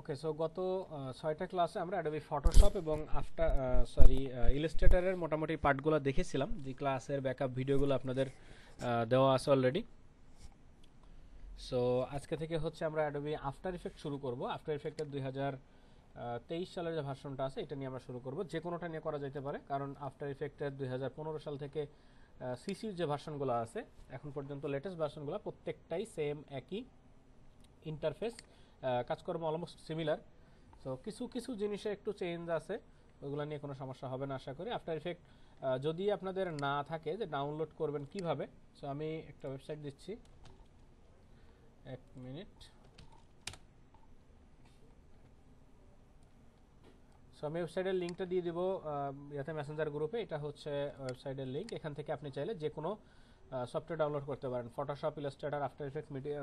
okay so গত ছয়টা ক্লাসে আমরা অ্যাডোবি ফটোশপ এবং আফটার সরি ইলিস্ট্রেটারের মোটামুটি পার্টগুলো দেখেছিলাম যে ক্লাসের ব্যাকআপ ভিডিওগুলো আপনাদের দেওয়া আছে অলরেডি সো আজকে থেকে হচ্ছে আমরা অ্যাডোবি আফটার ইফেক্ট শুরু করব আফটার ইফেক্টের দুই হাজার তেইশ সালের যে ভার্সনটা আছে এটা নিয়ে আমরা শুরু করব যে কোনোটা নিয়ে করা যেতে পারে কারণ আফটার ইফেক্টের দুই হাজার পনেরো সাল থেকে সিসির যে ভার্সনগুলো আছে এখন পর্যন্ত লেটেস্ট ভার্সনগুলো প্রত্যেকটাই সেম একই ইন্টারফেস কাজকর্ম অলমোস্ট সিমিলার সো কিছু কিছু জিনিসে একটু চেঞ্জ আছে ওগুলো নিয়ে কোনো সমস্যা হবে না আশা করি আফটার ইফেক্ট যদি আপনাদের না থাকে যে ডাউনলোড করবেন কিভাবে সো আমি একটা ওয়েবসাইট দিচ্ছি এক মিনিট সো আমি ওয়েবসাইটের লিঙ্কটা দিয়ে দেবো ইয়াতে মেসেঞ্জার গ্রুপে এটা হচ্ছে ওয়েবসাইটের লিঙ্ক এখান থেকে আপনি চাইলে যে কোনো সফটওয়্যার ডাউনলোড করতে পারেন Photoshop Illustrator After Effect media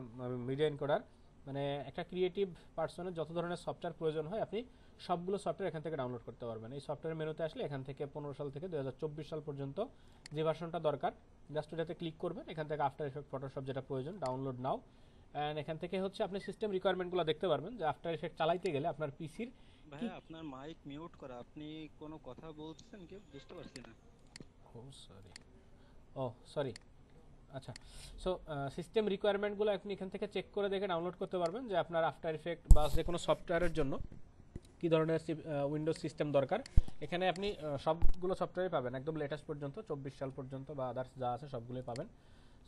media encoder মানে একটা ক্রিয়েটিভ পার্সনের যত ধরনের সফটওয়্যার প্রয়োজন হয় আপনি সবগুলো সফটওয়্যার এখান থেকে ডাউনলোড করতে পারবেন এই সফটওয়্যার মেনুতে আসলে এখান থেকে পনেরো সাল থেকে দু সাল পর্যন্ত যে ভার্সনটা দরকার জাস্ট ওটাতে ক্লিক করবেন এখান থেকে আফটার এফেক্ট ফটোশপ যেটা প্রয়োজন ডাউনলোড নাও অ্যান্ড এখান থেকে হচ্ছে আপনি সিস্টেম রিকোয়ারমেন্টগুলো দেখতে পারবেন যে আফটার এফেক্ট চালাইতে গেলে আপনার পিসির ভাই আপনার মাইক মিউট করা আপনি কোনো কথা বলছেন কি বুঝতে পারছি না ও সরি ও সরি আচ্ছা সো সিস্টেম রিকোয়ারমেন্টগুলো আপনি এখান থেকে চেক করে দেখে ডাউনলোড করতে পারবেন যে আপনার আফটার ইফেক্ট বা যে কোনো সফটওয়্যারের জন্য কী ধরনের উইন্ডোজ সিস্টেম দরকার এখানে আপনি সবগুলো সফটওয়্যারই পাবেন একদম লেটেস্ট পর্যন্ত চব্বিশ সাল পর্যন্ত বা আদার্স যা আছে সবগুলোই পাবেন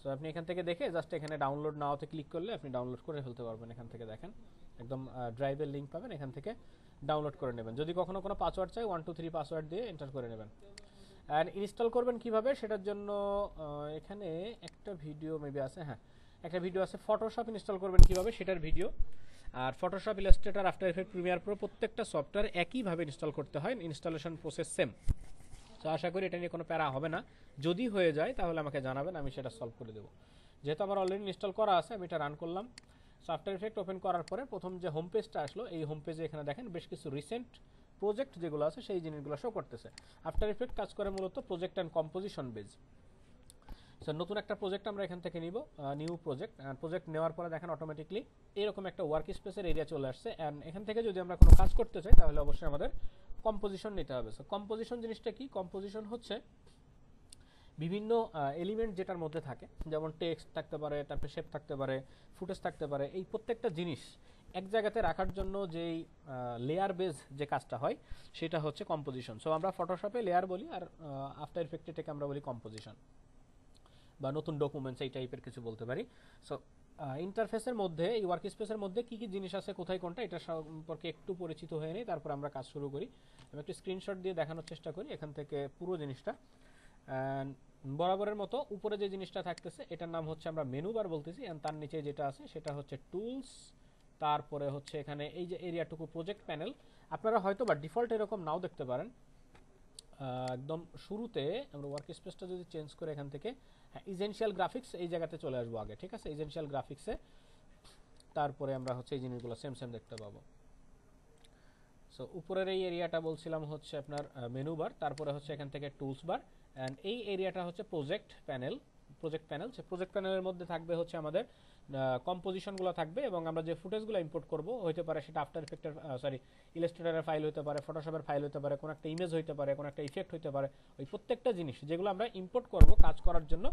সো আপনি এখান থেকে দেখে জাস্ট এখানে ডাউনলোড নাওতে ক্লিক করলে আপনি ডাউনলোড করে ফেলতে পারবেন এখান থেকে দেখেন একদম ড্রাইভের লিঙ্ক পাবেন এখান থেকে ডাউনলোড করে নেবেন যদি কখনো কোনো পাসওয়ার্ড চাই ওয়ান টু থ্রি পাসওয়ার্ড দিয়ে এন্টার করে নেবেন অ্যান্ড ইনস্টল করবেন কিভাবে সেটার জন্য এখানে একটা ভিডিও মেবি আছে হ্যাঁ একটা ভিডিও আছে ফটোশপ ইনস্টল করবেন কিভাবে সেটার ভিডিও আর Photoshop Illustrator After Effect Premiere Pro প্রত্যেকটা সফটওয়্যার একইভাবে ইনস্টল করতে হয় ইনস্টলেশন প্রসেস সেম তো আশা করি এটা নিয়ে কোনো প্যারা হবে না যদি হয়ে যায় তাহলে আমাকে জানাবেন আমি সেটা সলভ করে দেবো যেহেতু আমার অলরেডি ইনস্টল করা আছে আমি এটা রান করলাম সফটওয়্যার এফেক্ট ওপেন করার পরে প্রথম যে হোম পেজটা আসলো এই হোম পেজে এখানে দেখেন বেশ কিছু রিসেন্ট প্রজেক্ট যেগুলো আছে সেই জিনিসগুলো শো করতেছে আফটার ইফেক্ট কাজ করে মূলত project and composition base so নতুন একটা প্রজেক্ট আমরা এখান থেকে নিব নিউ প্রজেক্ট প্রজেক্ট নেওয়ার পরে দেখেন অটোমেটিকলি এরকম একটা ওয়ার্ক স্পেসের এরিয়া চলে আসছে অ্যান্ড এখান থেকে যদি আমরা কোনো কাজ করতে চাই তাহলে অবশ্যই আমাদের কম্পোজিশন নিতে হবে সো কম্পোজিশন জিনিসটা কি কম্পোজিশন হচ্ছে বিভিন্ন এলিমেন্ট যেটার মধ্যে থাকে যেমন টেক্সট থাকতে পারে তারপরে শেপ থাকতে পারে ফুটেজ থাকতে পারে এই প্রত্যেকটা জিনিস এক জায়গাতে রাখার জন্য যেই লেয়ার বেস যে কাজটা হয় সেটা হচ্ছে কম্পোজিশন সো আমরা ফটোশপে লেয়ার বলি আর আফটার ইফেক্টে থেকে আমরা বলি কম্পোজিশন বা নতুন ডকুমেন্টস এই টাইপের কিছু বলতে পারি সো ইন্টারফেসের মধ্যে এই ওয়ার্ক স্পেসের মধ্যে কী কী জিনিস আছে কোথায় কোনটা এটা সম্পর্কে একটু পরিচিত হয়ে নেই তারপর আমরা কাজ শুরু করি আমি একটু স্ক্রিনশট দিয়ে দেখানোর চেষ্টা করি এখান থেকে পুরো জিনিসটা বরাবরের মতো উপরে যে জিনিসটা থাকতেছে এটার নাম হচ্ছে আমরা মেনু বার বলতেছি অ্যান্ড তার নিচে যেটা আছে সেটা হচ্ছে টুলস তারপরে হচ্ছে এখানে এই যে এরিয়াটুকু প্রজেক্ট প্যানেল আপনারা হয়তো বা ডিফল্ট এরকম নাও দেখতে পারেন একদম শুরুতে আমরা ওয়ার্ক স্পেসটা যদি চেঞ্জ করে এখান থেকে ইজেন্সিয়াল গ্রাফিক্স এই জায়গাতে চলে আসবো আগে ঠিক আছে ইজেন্সিয়াল গ্রাফিক্সে তারপরে আমরা হচ্ছে এই জিনিসগুলো সেম সেম দেখতে পাবো সো উপরের এই এরিয়াটা বলছিলাম হচ্ছে আপনার মেনু বার তারপরে হচ্ছে এখান থেকে টুলস বার অ্যান্ড এই এরিয়াটা হচ্ছে প্রজেক্ট প্যানেল প্রজেক্ট প্যানেল সে প্রজেক্ট প্যানেলের মধ্যে থাকবে হচ্ছে আমাদের কম্পোজিশনগুলো থাকবে এবং আমরা যে ফুটেজগুলো ইম্পোর্ট করব হইতে পারে সেটা আফটার ইফেক্টের সরি ইলাস্ট্রেটারের ফাইল হতে পারে ফটোশপের ফাইল হতে পারে কোনো একটা ইমেজ হইতে পারে কোনো একটা ইফেক্ট হতে পারে ওই প্রত্যেকটা জিনিস যেগুলো আমরা ইম্পোর্ট করব কাজ করার জন্য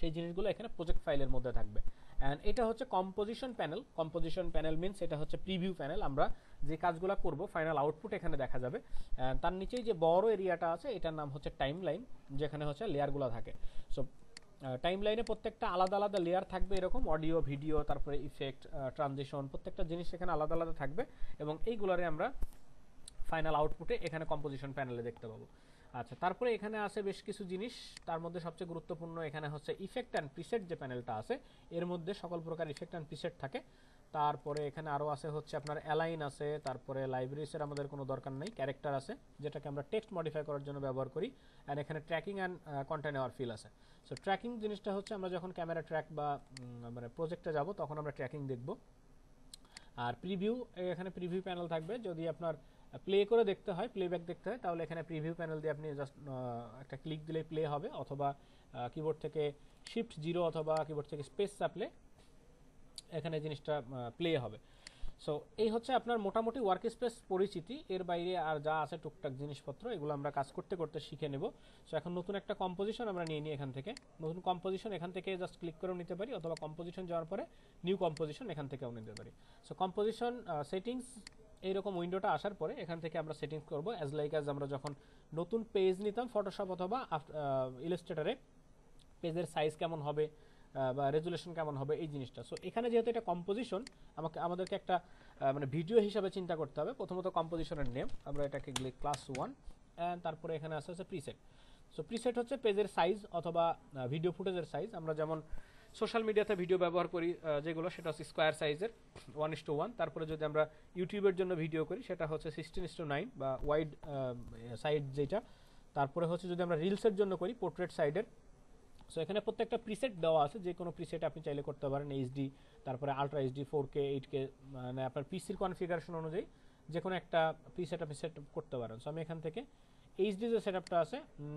সেই জিনিসগুলো এখানে প্রজেক্ট ফাইলের মধ্যে থাকবে অ্যান্ড এটা হচ্ছে composition panel composition panel means এটা হচ্ছে প্রিভিউ প্যানেল আমরা যে কাজগুলো করব ফাইনাল আউটপুট এখানে দেখা যাবে তার নিচেই যে বড় এরিয়াটা আছে এটার নাম হচ্ছে টাইম লাইন যেখানে হচ্ছে লেয়ারগুলো থাকে সো টাইমলাইনে প্রত্যেকটা আলাদা আলাদা লেয়ার থাকবে এরকম অডিও ভিডিও তারপরে ইফেক্ট ট্রানজিশন প্রত্যেকটা জিনিস এখানে আলাদা আলাদা থাকবে এবং এইগুলারে আমরা ফাইনাল আউটপুটে এখানে কম্পোজিশন প্যানেলে দেখতে পাবো আচ্ছা তারপরে এখানে আছে বেশ কিছু জিনিস তার মধ্যে সবচেয়ে গুরুত্বপূর্ণ এখানে হচ্ছে ইফেক্ট অ্যান্ড প্রিসেট যে প্যানেলটা আছে এর মধ্যে সকল প্রকার ইফেক্ট অ্যান্ড প্রিসেট থাকে তারপরে এখানে আরও আছে হচ্ছে আপনার অ্যালাইন আছে তারপরে লাইব্রেরিসের আমাদের কোনো দরকার নেই ক্যারেক্টার আছে যেটাকে আমরা টেক্সট মডিফাই করার জন্য ব্যবহার করি অ্যান্ড এখানে tracking and content aware fill আছে সো ট্র্যাকিং জিনিসটা হচ্ছে আমরা যখন ক্যামেরা ট্র্যাক বা মানে প্রজেক্টে যাব তখন আমরা ট্র্যাকিং দেখব আর প্রিভিউ এখানে প্রিভিউ প্যানেল থাকবে যদি আপনার প্লে করে দেখতে হয় প্লেব্যাক দেখতে হয় তাহলে এখানে প্রিভিউ প্যানেল দিয়ে আপনি জাস্ট একটা ক্লিক দিলে প্লে হবে অথবা কিবোর্ড থেকে শিফট জিরো অথবা কিবোর্ড থেকে স্পেস চাপলে এখানে জিনিসটা প্লে হবে সো এই হচ্ছে আপনার মোটামুটি ওয়ার্ক স্পেস পরিচিতি এর বাইরে আর যা আছে টুকটাক জিনিসপত্র এগুলো আমরা কাজ করতে করতে শিখে নেব সো এখন নতুন একটা কম্পোজিশন আমরা নিয়ে নিই এখান থেকে নতুন কম্পোজিশন এখান থেকে জাস্ট ক্লিক করেও নিতে পারি অথবা কম্পোজিশন যাওয়ার পরে নিউ কম্পোজিশন এখান থেকেও নিতে পারি সো কম্পোজিশন সেটিংস এইরকম উইন্ডোটা আসার পরে এখান থেকে আমরা সেটিংস করবো অ্যাজ লাইক অ্যাজ আমরা যখন নতুন পেজ নিতাম ফটোশপ অথবা ইলাস্ট্রেটারে পেজের সাইজ কেমন হবে বা রেজুলেশন কেমন হবে এই জিনিসটা সো এখানে যেহেতু এটা কম্পোজিশন আমাকে আমাদেরকে একটা মানে ভিডিও হিসাবে চিন্তা করতে হবে প্রথমত কম্পোজিশনের নেম আমরা এটাকে গেলে ক্লাস ওয়ান অ্যান্ড তারপরে এখানে আসতে হচ্ছে প্রিসেট সো প্রিসেট হচ্ছে পেজের সাইজ অথবা ভিডিও ফুটেজের সাইজ আমরা যেমন সোশ্যাল মিডিয়াতে ভিডিও ব্যবহার করি যেগুলো সেটা হচ্ছে স্কোয়ার সাইজের ওয়ান ইস টু ওয়ান তারপরে যদি আমরা ইউটিউবের জন্য ভিডিও করি সেটা হচ্ছে সিক্সটিন ইস টু নাইন বা ওয়াইড সাইড যেটা তারপরে হচ্ছে যদি আমরা রিলসের জন্য করি পোর্ট্রেট সাইডের সো এখানে প্রত্যেকটা প্রিসেট দেওয়া আছে যে কোনো প্রিসেট আপনি চাইলে করতে পারেন এইচডি তারপরে ultra HD four K eight K মানে আপনার পিসির কনফিগারেশন অনুযায়ী যে কোনো একটা প্রিসেট আপনি সেট করতে পারেন সো আমি এখান থেকে এইচডি যে সেট আপটা আছে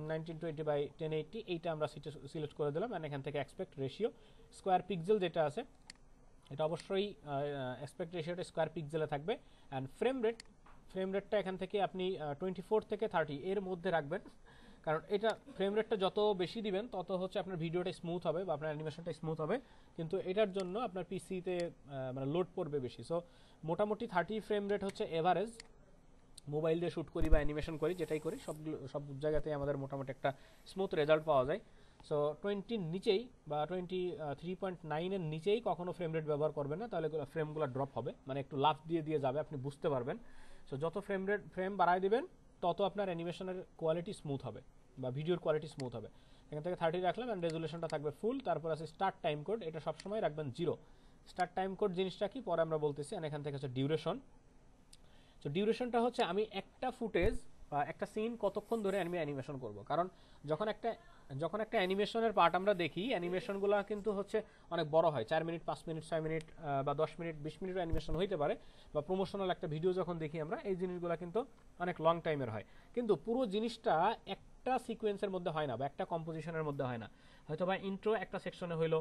nineteen twenty by ten eighty এইটা আমরা সিলেক্ট করে দিলাম অ্যান্ড এখান থেকে এক্সপেক্ট রেশিও স্কোয়ার পিকজেল যেটা আছে এটা অবশ্যই এক্সপেক্ট রেশিওটা স্কোয়ার পিকজেলে থাকবে অ্যান্ড ফ্রেম রেট ফ্রেম রেটটা এখান থেকে আপনি টোয়েন্টি ফোর থেকে থার্টি এর মধ্যে রাখবেন কারণ এটা ফ্রেম রেটটা যত বেশি দিবেন তত হচ্ছে আপনার ভিডিওটা স্মুথ হবে বা আপনার অ্যানিমেশনটা স্মুথ হবে কিন্তু এটার জন্য আপনার পিসিতে মানে লোড পড়বে বেশি সো মোটামুটি থার্টি ফ্রেম রেট হচ্ছে এভারেজ মোবাইল দিয়ে শ্যুট করি বা অ্যানিমেশন করি যেটাই করি সবগুলো সব জায়গাতেই আমাদের মোটামুটি একটা স্মুথ রেজাল্ট পাওয়া যায় সো টোয়েন্টির নিচেই বা টোয়েন্টি থ্রি পয়েন্ট নাইনের নিচেই কখনও ফ্রেম রেট ব্যবহার করবেন না তাহলে ফ্রেমগুলো ড্রপ হবে মানে একটু লাফ দিয়ে দিয়ে যাবে আপনি বুঝতে পারবেন সো যত ফ্রেম রেট ফ্রেম বাড়ায় দেবেন তত আপনার অ্যানিমেশনের কোয়ালিটি স্মুথ হবে বা ভিডিওর কোয়ালিটি স্মুথ হবে এখান থেকে থার্টি রাখলাম অ্যান্ড রেজুলেশনটা থাকবে ফুল তারপর আছে স্টার্ট টাইম কোড এটা সবসময় রাখবেন জিরো স্টার্ট টাইম কোড জিনিসটা কি পরে আমরা বলতেছি অ্যান্ড এখান থেকে হচ্ছে ডিউরেশন তো ডিউরেশনটা হচ্ছে আমি একটা ফুটেজ একটা সিন কতক্ষণ ধরে আমি অ্যানিমেশন করব কারণ যখন একটা যখন একটা অ্যানিমেশনের পার্ট আমরা দেখি অ্যানিমেশনগুলো কিন্তু হচ্ছে অনেক বড় হয় চার মিনিট পাঁচ মিনিট ছয় মিনিট বা দশ মিনিট বিশ মিনিটও অ্যানিমেশন হইতে পারে বা প্রমোশনাল একটা ভিডিও যখন দেখি আমরা এই জিনিসগুলো কিন্তু অনেক লং টাইমের হয় কিন্তু পুরো জিনিসটা একটা সিকোয়েন্সের মধ্যে হয় না বা একটা কম্পোজিশনের মধ্যে হয় না হয়তো বা ইন্ট্রো একটা সেকশনে হইলো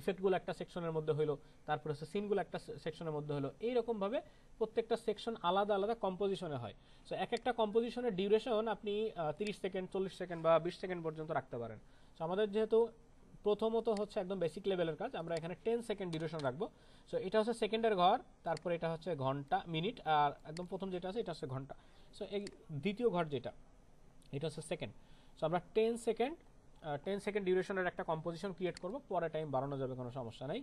ইফেক্টগুলো একটা সেকশনের মধ্যে হইলো তারপরে হচ্ছে সিনগুলো একটা সেকশনের মধ্যে হলো এইরকমভাবে প্রত্যেকটা সেকশন আলাদা আলাদা কম্পোজিশনে হয় সো এক একটা কম্পোজিশনের ডিউরেশন আপনি তিরিশ সেকেন্ড চল্লিশ সেকেন্ড বা বিশ সেকেন্ড পর্যন্ত রাখতে পারেন সো আমাদের যেহেতু প্রথমত হচ্ছে একদম বেসিক লেভেলের কাজ আমরা এখানে টেন সেকেন্ড ডিউরেশন রাখবো সো এটা হচ্ছে সেকেন্ডের ঘর তারপর এটা হচ্ছে ঘন্টা মিনিট আর একদম প্রথম যেটা আছে এটা হচ্ছে ঘন্টা সো এই দ্বিতীয় ঘর যেটা এটা হচ্ছে সেকেন্ড সো আমরা টেন সেকেন্ড টেন সেকেন্ড ডিউরেশনের একটা কম্পোজিশন ক্রিয়েট করবো পরে টাইম বাড়ানো যাবে কোনো সমস্যা নেই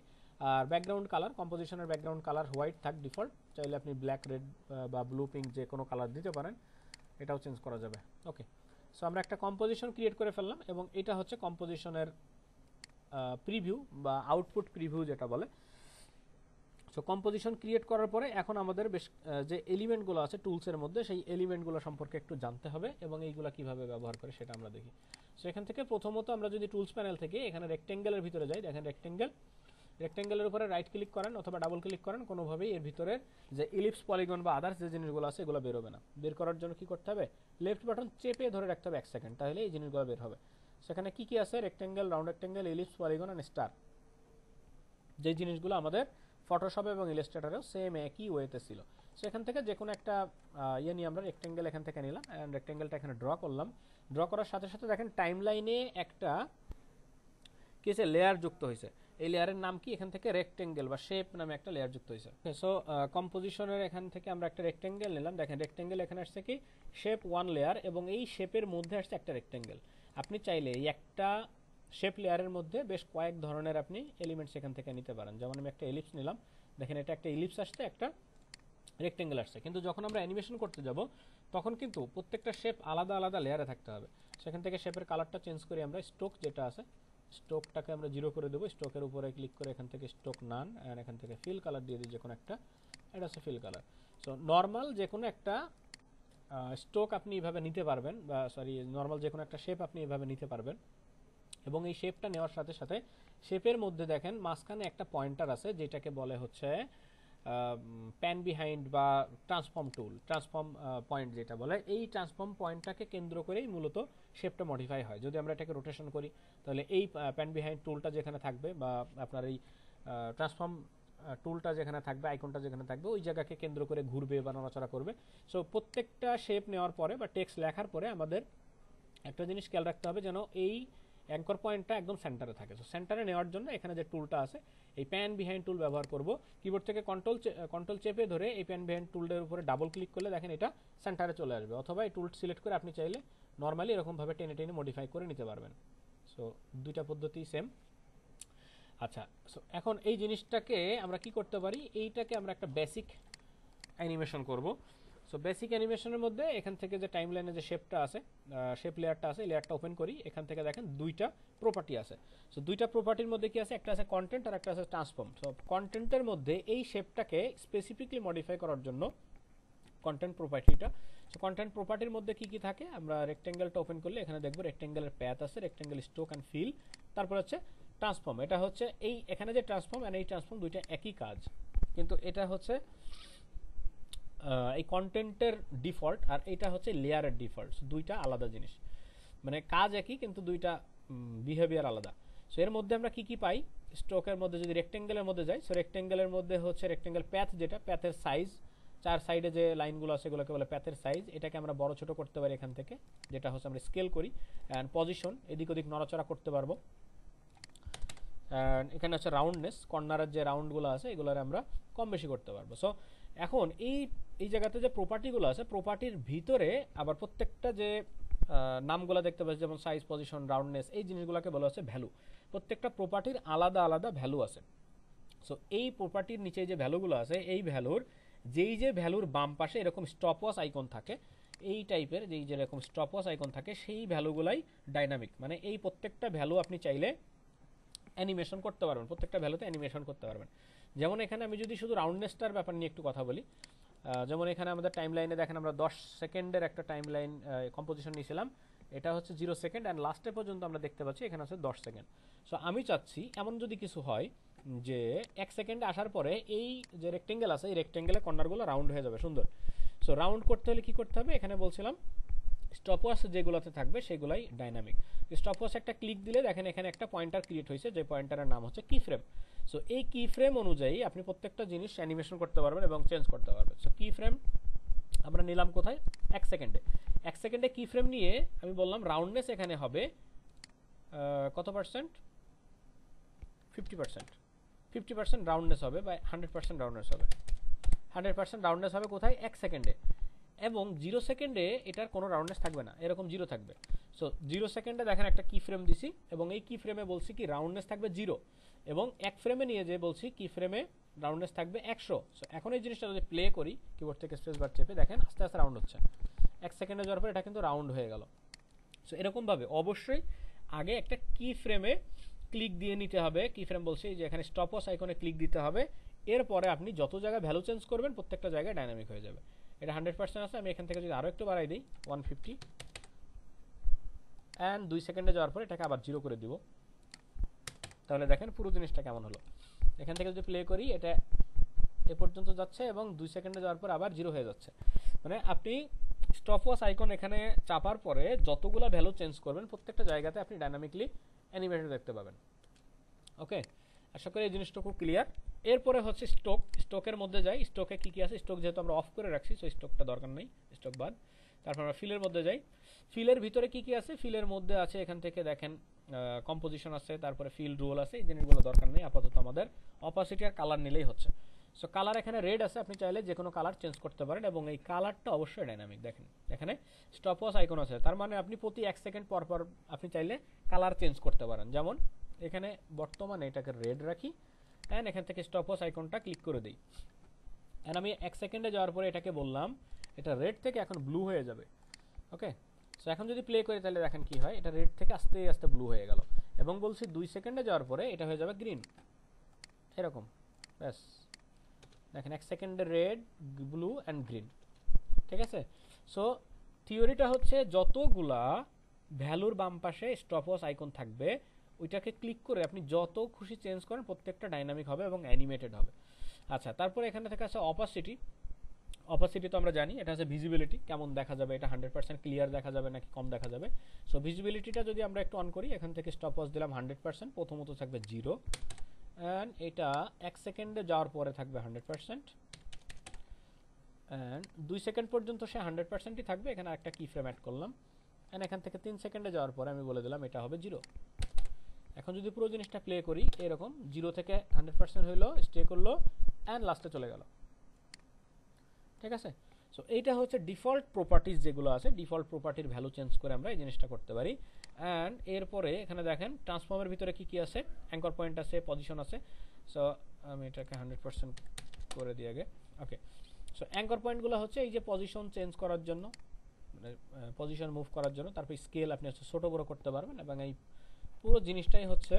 আর ব্যাকগ্রাউন্ড কালার কম্পোজিশনের ব্যাকগ্রাউন্ড কালার হোয়াইট থাক ডিফল্ট চাইলে আপনি ব্ল্যাক রেড বা ব্লু পিঙ্ক যে কোনো কালার দিতে পারেন এটাও চেঞ্জ করা যাবে ওকে সো আমরা একটা কম্পোজিশন ক্রিয়েট করে ফেললাম এবং এটা হচ্ছে কম্পোজিশনের প্রিভিউ বা আউটপুট প্রিভিউ যেটা বলে সো কম্পোজিশন ক্রিয়েট করার পরে এখন আমাদের বেশ যে এলিমেন্টগুলো আছে টুলসের মধ্যে সেই এলিমেন্টগুলো সম্পর্কে একটু জানতে হবে এবং এইগুলো কিভাবে ব্যবহার করে সেটা আমরা দেখি সো এখান থেকে প্রথমত আমরা যদি টুলস প্যানেল থেকে এখানে রেক্টেঙ্গেলের ভিতরে যাই দেখেন রেক্টেঙ্গেল রেক্টেঙ্গেলের উপরে রাইট ক্লিক করেন অথবা ডাবল ক্লিক করেন কোনোভাবেই এর ভিতরের যে ইলিপস পলিগন বা আদার্স যে জিনিসগুলো আছে এগুলো বেরোবে না বের করার জন্য কি করতে হবে লেফট বাটন চেপে ধরে রাখতে হবে এক সেকেন্ড তাহলে এই জিনিসগুলো বের হবে সেখানে কি কি আছে rectangle round rectangle ellipse polygon and star যে জিনিসগুলো আমাদের ফটোশপ এবং ইলাস্ট্রেটারেও সেম একই ওয়েতে ছিল সেখান থেকে যে কোনো একটা ইয়ে নিয়ে আমরা রেক্টেঙ্গেল এখান থেকে নিলাম অ্যান্ড রেক্টেঙ্গেলটা এখানে ড্র করলাম ড্র করার সাথে সাথে দেখেন টাইম লাইনে একটা কি হয়েছে লেয়ার যুক্ত হয়েছে এই লেয়ারের নাম কি এখান থেকে রেক্টেঙ্গেল বা শেপ নামে একটা লেয়ার যুক্ত হয়েছে সো কম্পোজিশনের এখান থেকে আমরা একটা রেক্টেঙ্গেল নিলাম দেখেন রেক্টেঙ্গেল এখানে আসছে কি শেপ ওয়ান লেয়ার এবং এই শেপের মধ্যে আসছে একটা রেক্টেঙ্গেল আপনি চাইলে একটা শেপ লেয়ারের মধ্যে বেশ কয়েক ধরনের আপনি এলিমেন্টস এখান থেকে নিতে পারেন যেমন আমি একটা এলিপস নিলাম দেখেন এটা একটা এলিপস আসছে একটা রেক্টেঙ্গেল আসছে কিন্তু যখন আমরা অ্যানিমেশন করতে যাব তখন কিন্তু প্রত্যেকটা শেপ আলাদা আলাদা লেয়ারে থাকতে হবে সেখান থেকে শেপের কালারটা চেঞ্জ করি আমরা স্টোক যেটা আছে স্টকটাকে আমরা জিরো করে দেবো স্টকের উপরে ক্লিক করে এখান থেকে স্টক নান অ্যান্ড এখান থেকে ফিল কালার দিয়ে দিই যে কোনো একটা এটা হচ্ছে ফিল কালার সো নর্মাল যে কোনো একটা স্টক আপনি এভাবে নিতে পারবেন বা সরি নর্মাল যে কোনো একটা শেপ আপনি এভাবে নিতে পারবেন এবং এই শেপটা নেওয়ার সাথে সাথে শেপের মধ্যে দেখেন মাঝখানে একটা পয়েন্টার আছে যেটাকে বলে হচ্ছে প্যান বিহাইন্ড বা ট্রান্সফর্ম টুল ট্রান্সফর্ম পয়েন্ট যেটা বলে এই ট্রান্সফর্ম পয়েন্টটাকে কেন্দ্র করেই মূলত শেপটা মডিফাই হয় যদি আমরা এটাকে রোটেশন করি তাহলে এই প্যান বিহাইন্ড টুলটা যেখানে থাকবে বা আপনার এই ট্রান্সফর্ম টুলটা যেখানে থাকবে আইকনটা যেখানে থাকবে ওই জায়গাকে কেন্দ্র করে ঘুরবে বা নড়াচড়া করবে সো প্রত্যেকটা শেপ নেওয়ার পরে বা টেক্সট লেখার পরে আমাদের একটা জিনিস খেয়াল রাখতে হবে যেন এই অ্যাঙ্কর পয়েন্টটা একদম সেন্টারে থাকে সো সেন্টারে নেওয়ার জন্য এখানে যে টুলটা আছে এই প্যান বিহাইন্ড টুল ব্যবহার করব কিবোর্ড থেকে কন্ট্রোল কন্ট্রোল চেপে ধরে এই প্যান বিহাইন্ড টুলের উপরে ডাবল ক্লিক করলে দেখেন এটা সেন্টারে চলে আসবে অথবা এই টুল সিলেক্ট করে আপনি চাইলে নর্মালি এরকমভাবে টেনে টেনে মডিফাই করে নিতে পারবেন সো দুইটা পদ্ধতি সেম আচ্ছা সো এখন এই জিনিসটাকে আমরা কি করতে পারি এইটাকে আমরা একটা বেসিক অ্যানিমেশন করব সো বেসিক অ্যানিমেশনের মধ্যে এখান থেকে যে টাইম লাইনে যে শেপটা আছে শেপ লেয়ারটা আছে লেয়ারটা ওপেন করি এখান থেকে দেখেন দুইটা প্রপার্টি আছে সো দুইটা প্রপার্টির মধ্যে কি আছে একটা আছে কন্টেন্ট আর একটা আছে ট্রান্সফর্ম সো কন্টেন্টের মধ্যে এই শেপটাকে স্পেসিফিকলি মডিফাই করার জন্য কন্টেন্ট প্রপার্টিটা তো কন্টেন্ট প্রপার্টির মধ্যে কি কি থাকে আমরা রেক্টেঙ্গেলটা ওপেন করলে এখানে দেখবো রেক্টেঙ্গেলের প্যাথ আছে রেক্টেঙ্গেল স্ট্রোক অ্যান্ড ফিল তারপর হচ্ছে ট্রান্সফর্ম এটা হচ্ছে এই এখানে যে ট্রান্সফর্ম অ্যান্ড এই ট্রান্সফর্ম দুইটা একই কাজ কিন্তু এটা হচ্ছে এই কন্টেন্টের ডিফল্ট আর এটা হচ্ছে লেয়ারের ডিফল্ট দুইটা আলাদা জিনিস মানে কাজ একই কিন্তু দুইটা বিহেভিয়ার আলাদা সো এর মধ্যে আমরা কি কি পাই স্ট্রোকের মধ্যে যদি রেক্টেঙ্গেলের মধ্যে যাই সো রেক্টেঙ্গেলের মধ্যে হচ্ছে রেক্টেঙ্গেল প্যাথ যেটা প্যাথের সাইজ চার সাইডে যে লাইনগুলো আছে এগুলোকে বলে প্যাথের সাইজ এটাকে আমরা বড় ছোট করতে পারি এখান থেকে যেটা হচ্ছে আমরা স্কেল করি অ্যান্ড পজিশন এদিক ওদিক নড়াচড়া করতে পারবো অ্যান্ড এখানে হচ্ছে রাউন্ডনেস কর্নারের যে রাউন্ডগুলো আছে এগুলোর আমরা কম বেশি করতে পারবো সো এখন এই এই জায়গাতে যে প্রপার্টিগুলো আছে প্রপার্টির ভিতরে আবার প্রত্যেকটা যে নামগুলো দেখতে পাচ্ছি যেমন সাইজ পজিশন রাউন্ডনেস এই জিনিসগুলোকে বলা হচ্ছে ভ্যালু প্রত্যেকটা প্রপার্টির আলাদা আলাদা ভ্যালু আছে সো এই প্রপার্টির নিচে যে ভ্যালুগুলো আছে এই ভ্যালুর যেই যে ভ্যালুর বাম পাশে এরকম স্টপওয়াচ আইকন থাকে এই টাইপের যেই যেরকম স্টপওয়াচ আইকন থাকে সেই ভ্যালুগুলাই ডাইনামিক মানে এই প্রত্যেকটা ভ্যালু আপনি চাইলে অ্যানিমেশন করতে পারবেন প্রত্যেকটা ভ্যালুতে অ্যানিমেশন করতে পারবেন যেমন এখানে আমি যদি শুধু রাউন্ডনেসটার ব্যাপার নিয়ে একটু কথা বলি যেমন এখানে আমাদের টাইম লাইনে দেখেন আমরা দশ সেকেন্ডের একটা টাইম লাইন কম্পোজিশন নিয়েছিলাম এটা হচ্ছে জিরো সেকেন্ড অ্যান্ড লাস্টে পর্যন্ত আমরা দেখতে পাচ্ছি এখানে আছে দশ সেকেন্ড সো আমি চাচ্ছি এমন যদি কিছু হয় যে এক সেকেন্ডে আসার পরে এই যে রেক্টেঙ্গেল আছে এই রেক্টেঙ্গেলে কর্নারগুলো রাউন্ড হয়ে যাবে সুন্দর সো রাউন্ড করতে হলে কি করতে হবে এখানে বলছিলাম স্টপ স্টপওয়াচ যেগুলোতে থাকবে সেগুলাই ডাইনামিক স্টপওয়াচ একটা ক্লিক দিলে দেখেন এখানে একটা পয়েন্টার ক্রিয়েট হয়েছে যে পয়েন্টারের নাম হচ্ছে কি ফ্রেম সো এই কি ফ্রেম অনুযায়ী আপনি প্রত্যেকটা জিনিস অ্যানিমেশন করতে পারবেন এবং চেঞ্জ করতে পারবেন সো কি ফ্রেম আমরা নিলাম কোথায় এক সেকেন্ডে এক সেকেন্ডে কি ফ্রেম নিয়ে আমি বললাম রাউন্ডনেস এখানে হবে কত percent fifty percent fifty percent roundness হবে বা হান্ড্রেড পার্সেন্ট রাউন্ডনেস হবে হান্ড্রেড পার্সেন্ট রাউন্ডনেস হবে কোথায় এক সেকেন্ডে এবং জিরো সেকেন্ডে এটার কোনো রাউন্ডনেস থাকবে না এরকম জিরো থাকবে সো জিরো সেকেন্ডে দেখেন একটা কি ফ্রেম দিছি এবং এই কি ফ্রেমে বলছি কি রাউন্ডনেস থাকবে জিরো এবং এক ফ্রেমে নিয়ে যে বলছি কি ফ্রেমে রাউন্ডনেস থাকবে একশো সো এখন এই জিনিসটা যদি প্লে করি কিবোর্ড থেকে স্পেস বার চেপে দেখেন আস্তে আস্তে রাউন্ড হচ্ছে এক সেকেন্ডে যাওয়ার পর এটা কিন্তু রাউন্ড হয়ে গেল সো এরকমভাবে অবশ্যই আগে একটা কি ফ্রেমে ক্লিক দিয়ে নিতে হবে কি ফ্রেম বলছি যে এখানে স্টপস আইকনে ক্লিক দিতে হবে এরপরে আপনি যত জায়গায় ভ্যালু চেঞ্জ করবেন প্রত্যেকটা জায়গায় ডাইনামিক হয়ে যাবে এটা হান্ড্রেড পার্সেন্ট আছে আমি এখান থেকে যদি আরও একটু বাড়াই দিই ওয়ান ফিফটি অ্যান্ড দুই সেকেন্ডে যাওয়ার পরে এটাকে আবার জিরো করে দিব তাহলে দেখেন পুরো জিনিসটা কেমন হলো এখান থেকে যদি প্লে করি এটা এ পর্যন্ত যাচ্ছে এবং দুই সেকেন্ডে যাওয়ার পর আবার জিরো হয়ে যাচ্ছে মানে আপনি স্টপ ওয়াচ আইকন এখানে চাপার পরে যতগুলো ভ্যালু চেঞ্জ করবেন প্রত্যেকটা জায়গাতে আপনি ডাইনামিকলি অ্যানিমেশন দেখতে পাবেন ওকে আশা করি এই জিনিসটা খুব ক্লিয়ার এরপরে হচ্ছে স্টক স্টকের মধ্যে যাই স্টকে কী কী আছে স্টক যেহেতু আমরা অফ করে রাখছি সেই স্টকটা দরকার নেই স্টক বাদ তারপর আমরা ফিলের মধ্যে যাই ফিলের ভিতরে কী কী আছে ফিলের মধ্যে আছে এখান থেকে দেখেন কম্পোজিশন আছে তারপরে ফিল রুল আছে এই জিনিসগুলো দরকার নেই আপাতত আমাদের অপাসিটি আর কালার নিলেই হচ্ছে সো কালার এখানে রেড আছে আপনি চাইলে যে কোনো কালার চেঞ্জ করতে পারেন এবং এই কালারটা অবশ্যই ডাইনামিক দেখেন এখানে স্টপ ওয়াচ আইকন আছে তার মানে আপনি প্রতি এক সেকেন্ড পর পর আপনি চাইলে কালার চেঞ্জ করতে পারেন যেমন এখানে বর্তমানে এটাকে রেড রাখি অ্যান্ড এখান থেকে স্টপ ওয়াচ আইকনটা ক্লিক করে দিই অ্যান্ড আমি এক সেকেন্ডে যাওয়ার পরে এটাকে বললাম এটা রেড থেকে এখন ব্লু হয়ে যাবে ওকে সো এখন যদি প্লে করি তাহলে দেখেন কি হয় এটা রেড থেকে আস্তে আস্তে ব্লু হয়ে গেল এবং বলছি দুই সেকেন্ডে যাওয়ার পরে এটা হয়ে যাবে গ্রিন এরকম ব্যাস দেখেন এক সেকেন্ডে রেড ব্লু অ্যান্ড গ্রিন ঠিক আছে সো থিওরিটা হচ্ছে যতগুলা ভ্যালুর বাম পাশে স্টপওয়াচ আইকন থাকবে ওইটাকে ক্লিক করে আপনি যত খুশি চেঞ্জ করেন প্রত্যেকটা ডাইনামিক হবে এবং অ্যানিমেটেড হবে আচ্ছা তারপরে এখানে থেকে আছে অপাসিটি অপাসিটি তো আমরা জানি এটা হচ্ছে ভিজিবিলিটি কেমন দেখা যাবে এটা হান্ড্রেড পার্সেন্ট ক্লিয়ার দেখা যাবে নাকি কম দেখা যাবে সো ভিজিবিলিটিটা যদি আমরা একটু অন করি এখান থেকে স্টপস দিলাম হান্ড্রেড পার্সেন্ট প্রথমত থাকবে জিরো অ্যান্ড এটা এক সেকেন্ডে যাওয়ার পরে থাকবে হান্ড্রেড পার্সেন্ট অ্যান্ড দুই সেকেন্ড পর্যন্ত সে হান্ড্রেড পার্সেন্টই থাকবে এখানে একটা কি ফ্রেম অ্যাড করলাম অ্যান্ড এখান থেকে তিন সেকেন্ডে যাওয়ার পরে আমি বলে দিলাম এটা হবে জিরো এখন যদি পুরো জিনিসটা প্লে করি এরকম জিরো থেকে হান্ড্রেড পার্সেন্ট হইলো স্টে করলো অ্যান্ড লাস্টে চলে গেল ঠিক আছে সো এইটা হচ্ছে ডিফল্ট প্রপার্টিজ যেগুলো আছে ডিফল্ট প্রপার্টির ভ্যালু চেঞ্জ করে আমরা এই জিনিসটা করতে পারি অ্যান্ড এরপরে এখানে দেখেন ট্রান্সফর্মের ভিতরে কি কি আছে অ্যাঙ্কর পয়েন্ট আছে পজিশন আছে সো আমি এটাকে হান্ড্রেড পার্সেন্ট করে দিই আগে ওকে সো অ্যাঙ্কর পয়েন্টগুলো হচ্ছে এই যে পজিশন চেঞ্জ করার জন্য মানে পজিশন মুভ করার জন্য তারপর স্কেল আপনি হচ্ছে ছোটো বড়ো করতে পারবেন এবং এই পুরো জিনিসটাই হচ্ছে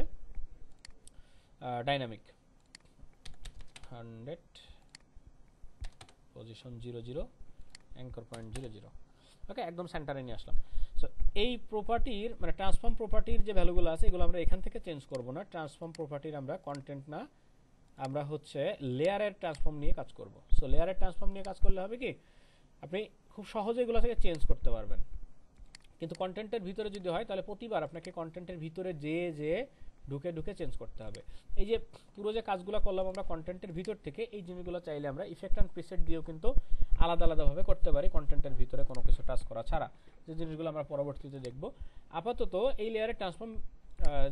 dynamic hundred position zero zero anchor point zero zero okay একদম সেন্টারে নিয়ে আসলাম এই প্রপার্টির মানে ট্রান্সফর্ম প্রপার্টির যে ভ্যালুগুলো আছে এগুলো আমরা এখান থেকে চেঞ্জ করব না ট্রান্সফর্ম প্রপার্টির আমরা কন্টেন্ট না আমরা হচ্ছে লেয়ারের ট্রান্সফর্ম নিয়ে কাজ করব সো লেয়ারের ট্রান্সফর্ম নিয়ে কাজ করলে হবে কি আপনি খুব সহজে এগুলো থেকে চেঞ্জ করতে পারবেন কিন্তু কন্টেন্টের ভিতরে যদি হয় তাহলে প্রতিবার আপনাকে কন্টেন্টের ভিতরে যে যে ঢুকে ঢুকে চেঞ্জ করতে হবে এই যে পুরো যে কাজগুলো করলাম আমরা কন্টেন্টের ভিতর থেকে এই জিনিসগুলো চাইলে আমরা ইফেক্ট অ্যান্ড প্রিসেট দিয়েও কিন্তু আলাদা আলাদাভাবে করতে পারি কন্টেন্টের ভিতরে কোনো কিছু টাচ করা ছাড়া যে জিনিসগুলো আমরা পরবর্তীতে দেখব আপাতত এই লেয়ারে ট্রান্সফর্ম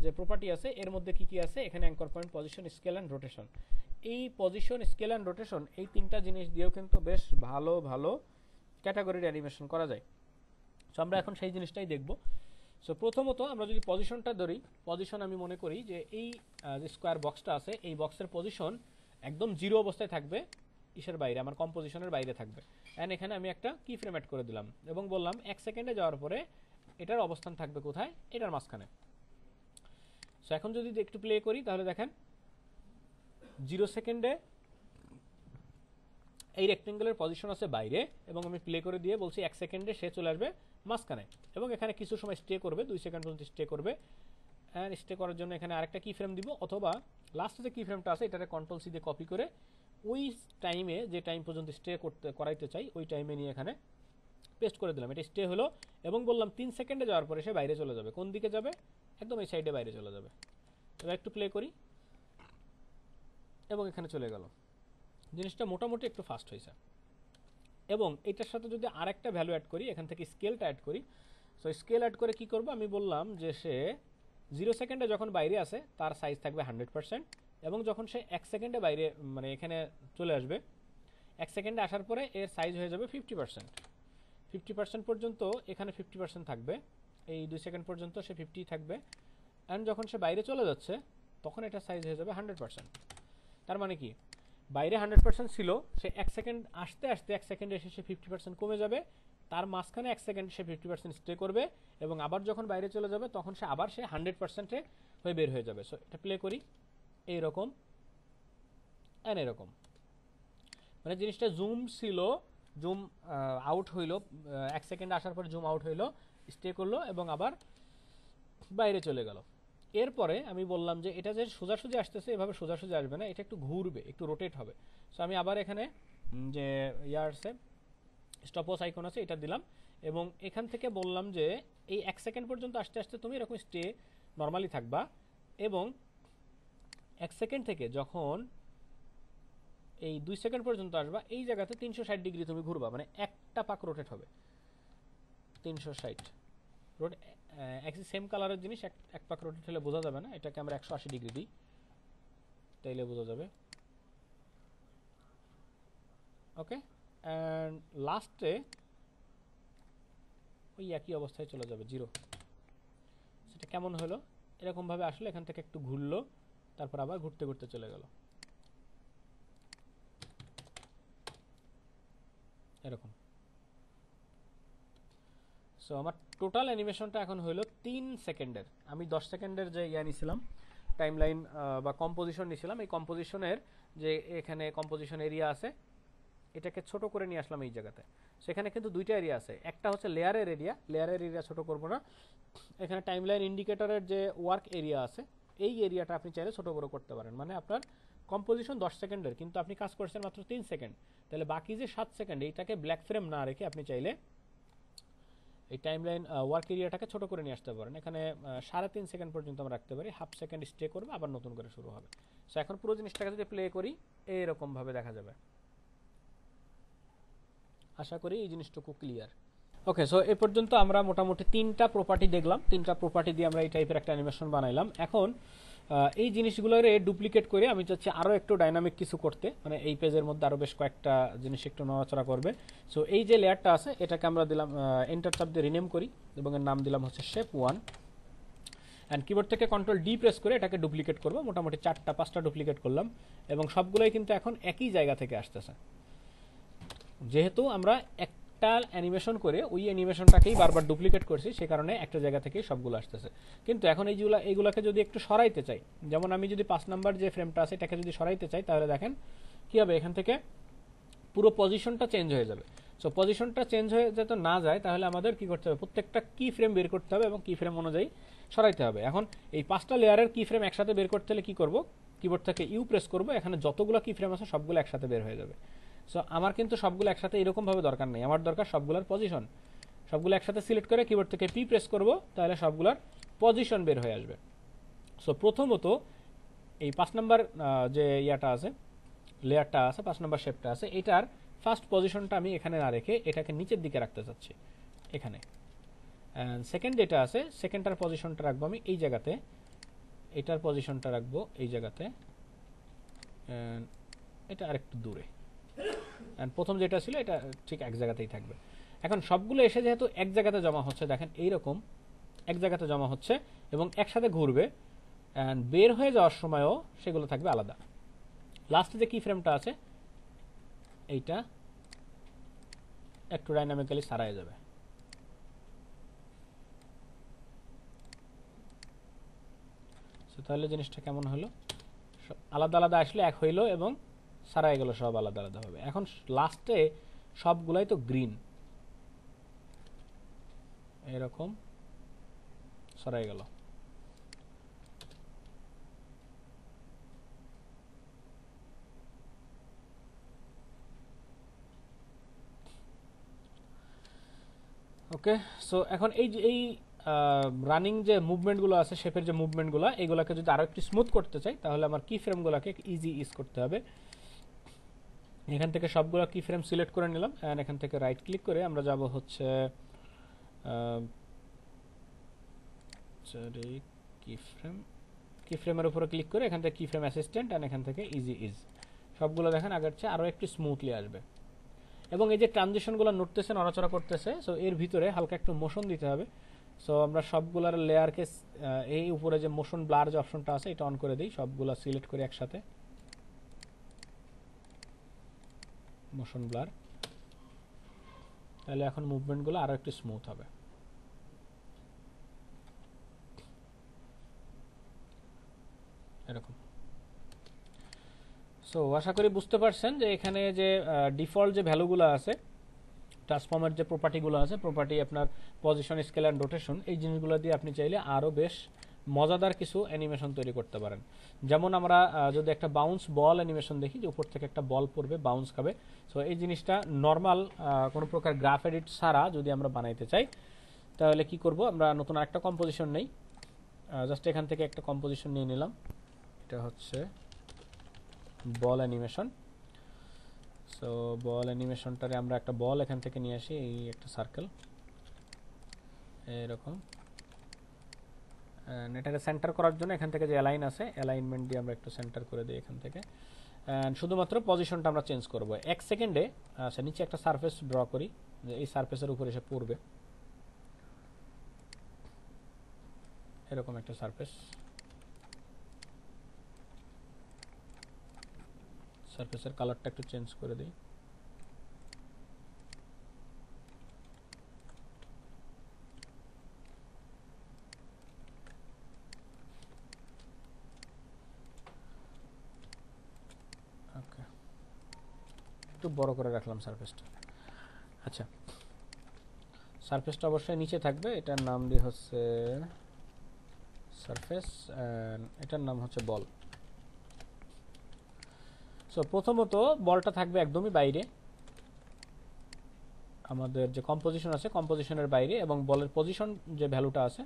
যে প্রপার্টি আছে এর মধ্যে কি কি আছে এখানে anchor point position scale and rotation এই পজিশন স্কেল অ্যান্ড রোটেশন এই তিনটা জিনিস দিয়েও কিন্তু বেশ ভালো ভালো ক্যাটাগরির অ্যানিমেশন করা যায় সো আমরা এখন সেই জিনিসটাই দেখবো সো প্রথমত আমরা যদি পজিশনটা ধরি পজিশন আমি মনে করি যে এই যে স্কোয়ার বক্সটা আছে এই বক্সের পজিশন একদম জিরো অবস্থায় থাকবে ইসের বাইরে আমার কম্পোজিশনের বাইরে থাকবে অ্যান্ড এখানে আমি একটা কি ফ্রেম অ্যাড করে দিলাম এবং বললাম এক সেকেন্ডে যাওয়ার পরে এটার অবস্থান থাকবে কোথায় এটার মাঝখানে সো এখন যদি একটু প্লে করি তাহলে দেখেন জিরো সেকেন্ডে এই রেক্টেঙ্গেলের পজিশন আছে বাইরে এবং আমি প্লে করে দিয়ে বলছি এক সেকেন্ডে সে চলে আসবে মাঝখানে এবং এখানে কিছু সময় স্টে করবে দুই সেকেন্ড পর্যন্ত স্টে করবে অ্যান্ড স্টে করার জন্য এখানে আরেকটা কি ফ্রেম দিব অথবা লাস্টে যে কি ফ্রেমটা আছে এটাকে কন্ট্রোল সি দিয়ে কপি করে ওই টাইমে যে টাইম পর্যন্ত স্টে করতে করাইতে চাই ওই টাইমে নিয়ে এখানে পেস্ট করে দিলাম এটা স্টে হলো এবং বললাম তিন সেকেন্ডে যাওয়ার পরে সে বাইরে চলে যাবে কোন দিকে যাবে একদম এই সাইডে বাইরে চলে যাবে এবার একটু প্লে করি এবং এখানে চলে গেল জিনিসটা মোটামুটি একটু ফাস্ট হয়েছে এবং এটার সাথে যদি আরেকটা ভ্যালু অ্যাড করি এখান থেকে স্কেলটা অ্যাড করি সো স্কেল অ্যাড করে কি করব আমি বললাম যে সে জিরো সেকেন্ডে যখন বাইরে আসে তার সাইজ থাকবে হান্ড্রেড পারসেন্ট এবং যখন সে এক সেকেন্ডে বাইরে মানে এখানে চলে আসবে এক সেকেন্ডে আসার পরে এর সাইজ হয়ে যাবে ফিফটি পার্সেন্ট ফিফটি পার্সেন্ট পর্যন্ত এখানে ফিফটি পার্সেন্ট থাকবে এই দুই সেকেন্ড পর্যন্ত সে ফিফটি থাকবে অ্যান্ড যখন সে বাইরে চলে যাচ্ছে তখন এটা সাইজ হয়ে যাবে হান্ড্রেড পার্সেন্ট তার মানে কি বাইরে হান্ড্রেড পার্সেন্ট ছিল সে এক সেকেন্ড আসতে আসতে এক সেকেন্ডে এসে সে ফিফটি পার্সেন্ট কমে যাবে তার মাঝখানে এক সেকেন্ড সে ফিফটি পার্সেন্ট স্টে করবে এবং আবার যখন বাইরে চলে যাবে তখন সে আবার সে হান্ড্রেড পার্সেন্টে হয়ে বের হয়ে যাবে সো এটা প্লে করি এইরকম অ্যান এরকম মানে জিনিসটা জুম ছিল জুম আউট হইলো এক সেকেন্ড আসার পর জুম আউট হইলো স্টে করলো এবং আবার বাইরে চলে গেল এরপরে আমি বললাম যে এটা যে সোজাসুজি আসতেছে এভাবে সোজাসুজি আসবে না এটা একটু ঘুরবে একটু রোটেট হবে সো আমি আবার এখানে যে ইয়ার্সে আছে আইকন আছে এটা দিলাম এবং এখান থেকে বললাম যে এই এক সেকেন্ড পর্যন্ত আস্তে আস্তে তুমি এরকম স্টে নর্মালি থাকবা এবং এক সেকেন্ড থেকে যখন এই দুই সেকেন্ড পর্যন্ত আসবা এই জায়গাতে তিনশো ষাট ডিগ্রি তুমি ঘুরবা মানে একটা পাক রোটেট হবে তিনশো ষাট রোটে একই সেম কালারের জিনিস এক এক পাক রোটেট হলে বোঝা যাবে না এটাকে আমরা একশো আশি ডিগ্রি দিই তাইলে বোঝা যাবে ওকে অ্যান্ড লাস্টে ওই একই অবস্থায় চলে যাবে জিরো সেটা কেমন হলো এরকমভাবে আসলে এখান থেকে একটু ঘুরলো তারপর আবার ঘুরতে ঘুরতে চলে গেল এরকম সো আমার টোটাল অ্যানিমেশনটা এখন হলো তিন সেকেন্ডের আমি দশ সেকেন্ডের যে ইয়া নিয়েছিলাম টাইম লাইন বা কম্পোজিশন নিয়েছিলাম এই কম্পোজিশনের যে এখানে কম্পোজিশন এরিয়া আছে এটাকে ছোট করে নিয়ে আসলাম এই জায়গাতে সেখানে কিন্তু দুইটা এরিয়া আছে একটা হচ্ছে লেয়ারের এরিয়া লেয়ারের এরিয়া ছোট করব না এখানে টাইম লাইন ইন্ডিকেটরের যে ওয়ার্ক এরিয়া আছে এই এরিয়াটা আপনি চাইলে ছোট বড় করতে পারেন মানে আপনার কম্পোজিশন দশ সেকেন্ডের কিন্তু আপনি কাজ করছেন মাত্র তিন সেকেন্ড তাহলে বাকি যে সাত সেকেন্ড এইটাকে ব্ল্যাক ফ্রেম না রেখে আপনি চাইলে এই টাইমলাইন ওয়ার্ক এরিয়াটাকে ছোট করে নিয়ে আসতে পারেন এখানে সাড়ে তিন সেকেন্ড পর্যন্ত আমরা রাখতে পারি হাফ সেকেন্ড স্টে করবে আবার নতুন করে শুরু হবে সো এখন পুরো জিনিসটাকে যদি প্লে করি এইরকমভাবে দেখা যাবে আশা করি এই জিনিসটুকু ক্লিয়ার ওকে সো এ পর্যন্ত আমরা মোটামুটি তিনটা প্রপার্টি দেখলাম তিনটা প্রপার্টি দিয়ে আমরা এই টাইপের একটা অ্যানিমেশন বানাইলাম এখন এই জিনিসগুলোরে ডুপ্লিকেট করে আমি চাচ্ছি আরও একটু ডাইনামিক কিছু করতে মানে এই পেজের মধ্যে আরও বেশ কয়েকটা জিনিস একটু নড়াচড়া করবে সো এই যে লেয়ারটা আছে এটাকে আমরা দিলাম এন্টার চাপ দিয়ে রিনেম করি এবং এর নাম দিলাম হচ্ছে শেপ ওয়ান অ্যান্ড কিবোর্ড থেকে কন্ট্রোল ডি প্রেস করে এটাকে ডুপ্লিকেট করবো মোটামুটি চারটা পাঁচটা ডুপ্লিকেট করলাম এবং সবগুলোই কিন্তু এখন একই জায়গা থেকে আসতেছে যেহেতু আমরা এক একটা অ্যানিমেশন করে ওই অ্যানিমেশনটাকেই বারবার ডুপ্লিকেট করছি সে কারণে একটা জায়গা থেকে সবগুলো আসতেছে কিন্তু এখন এইগুলো এইগুলোকে যদি একটু সরাইতে চাই যেমন আমি যদি পাঁচ নাম্বার যে ফ্রেমটা আছে এটাকে যদি সরাইতে চাই তাহলে দেখেন কী হবে এখান থেকে পুরো পজিশনটা চেঞ্জ হয়ে যাবে সো পজিশনটা চেঞ্জ হয়ে যাতে না যায় তাহলে আমাদের কি করতে হবে প্রত্যেকটা কি ফ্রেম বের করতে হবে এবং কি ফ্রেম অনুযায়ী সরাইতে হবে এখন এই পাঁচটা লেয়ারের কি ফ্রেম একসাথে বের করতে হলে কী করবো কিবোর্ড থেকে ইউ প্রেস করবো এখানে যতগুলো কি ফ্রেম আছে সবগুলো একসাথে বের হয়ে যাবে সো আমার কিন্তু সবগুলো একসাথে এরকমভাবে দরকার নেই আমার দরকার সবগুলোর পজিশন সবগুলো একসাথে সিলেক্ট করে কিবোর্ড থেকে পি প্রেস করব তাহলে সবগুলোর পজিশন বের হয়ে আসবে সো প্রথমত এই পাঁচ নাম্বার যে ইয়াটা আছে লেয়ারটা আছে পাঁচ নাম্বার শেপটা আছে এটার ফার্স্ট পজিশনটা আমি এখানে না রেখে এটাকে নিচের দিকে রাখতে চাচ্ছি এখানে সেকেন্ড যেটা আছে সেকেন্ডটার পজিশনটা রাখবো আমি এই জায়গাতে এটার পজিশনটা রাখবো এই জায়গাতে এটা আরেকটু দূরে অ্যান্ড প্রথম যেটা ছিল এটা ঠিক এক জায়গাতেই থাকবে এখন সবগুলো এসে যেহেতু এক জায়গাতে জমা হচ্ছে দেখেন এইরকম এক জায়গাতে জমা হচ্ছে এবং একসাথে ঘুরবে অ্যান্ড বের হয়ে যাওয়ার সময়ও সেগুলো থাকবে আলাদা লাস্টে যে কি ফ্রেমটা আছে এইটা একটু ডাইনামিক্যালি সারাই যাবে তাহলে জিনিসটা কেমন হলো আলাদা আলাদা আসলে এক হইলো এবং সারা এগুলো সব আলাদা আলাদা হবে এখন লাস্টে সবগুলাই তো গ্রিন এরকম সরাই গেল ওকে সো এখন এই যে এই রানিং যে মুভমেন্টগুলো আছে শেপের যে মুভমেন্টগুলো এগুলোকে যদি আরও একটু স্মুথ করতে চাই তাহলে আমার কি ফ্রেমগুলোকে ইজি ইউজ করতে হবে এখান থেকে সবগুলো কি ফ্রেম সিলেক্ট করে নিলাম অ্যান্ড এখান থেকে রাইট ক্লিক করে আমরা যাব হচ্ছে কি ফ্রেম ফ্রেমের উপরে ক্লিক করে এখান থেকে কি ফ্রেম অ্যাসিস্ট্যান্ট অ্যান্ড এখান থেকে ইজি ইজ সবগুলো দেখেন আগের চেয়ে আরও একটু স্মুথলি আসবে এবং এই যে ট্রানজেকশনগুলো নড়তেছে নড়াচড়া করতেছে সো এর ভিতরে হালকা একটু মোশন দিতে হবে সো আমরা সবগুলোর লেয়ারকে এই উপরে যে মোশন ব্লার যে অপশনটা আছে এটা অন করে দিই সবগুলো সিলেক্ট করে একসাথে মোশন ব্লার তাহলে এখন মুভমেন্টগুলো আরও একটু স্মুথ হবে এরকম সো আশা করি বুঝতে পারছেন যে এখানে যে ডিফল্ট যে ভ্যালুগুলো আছে ট্রান্সফর্মের যে প্রপার্টিগুলো আছে প্রপার্টি আপনার পজিশন স্কেল অ্যান্ড রোটেশন এই জিনিসগুলো দিয়ে আপনি চাইলে আরও বেশ মজাদার কিছু অ্যানিমেশন তৈরি করতে পারেন যেমন আমরা যদি একটা বাউন্স বল অ্যানিমেশন দেখি যে উপর থেকে একটা বল পড়বে বাউন্স খাবে সো এই জিনিসটা নর্মাল কোনো প্রকার গ্রাফ এডিট ছাড়া যদি আমরা বানাইতে চাই তাহলে কি করব আমরা নতুন একটা কম্পোজিশন নেই জাস্ট এখান থেকে একটা কম্পোজিশন নিয়ে নিলাম এটা হচ্ছে বল অ্যানিমেশন সো বল অ্যানিমেশনটারে আমরা একটা বল এখান থেকে নিয়ে আসি এই একটা সার্কেল এরকম অ্যান্ড এটাকে সেন্টার করার জন্য এখান থেকে যে অ্যালাইন আছে অ্যালাইনমেন্ট দিয়ে আমরা একটু সেন্টার করে দিই এখান থেকে অ্যান্ড শুধুমাত্র পজিশনটা আমরা চেঞ্জ করব এক সেকেন্ডে আচ্ছা নিচে একটা সারফেস ড্র করি যে এই সারফেসের উপরে এসে পড়বে এরকম একটা সারফেস সারফেসের কালারটা একটু চেঞ্জ করে দিই একটু বড় করে রাখলাম সারফেসটা আচ্ছা সারফেসটা অবশ্যই নিচে থাকবে এটার নাম দিয়ে হচ্ছে সারফেস এটার নাম হচ্ছে বল সো প্রথমত বলটা থাকবে একদমই বাইরে আমাদের যে কম্পোজিশন আছে কম্পোজিশনের বাইরে এবং বলের পজিশন যে ভ্যালুটা আছে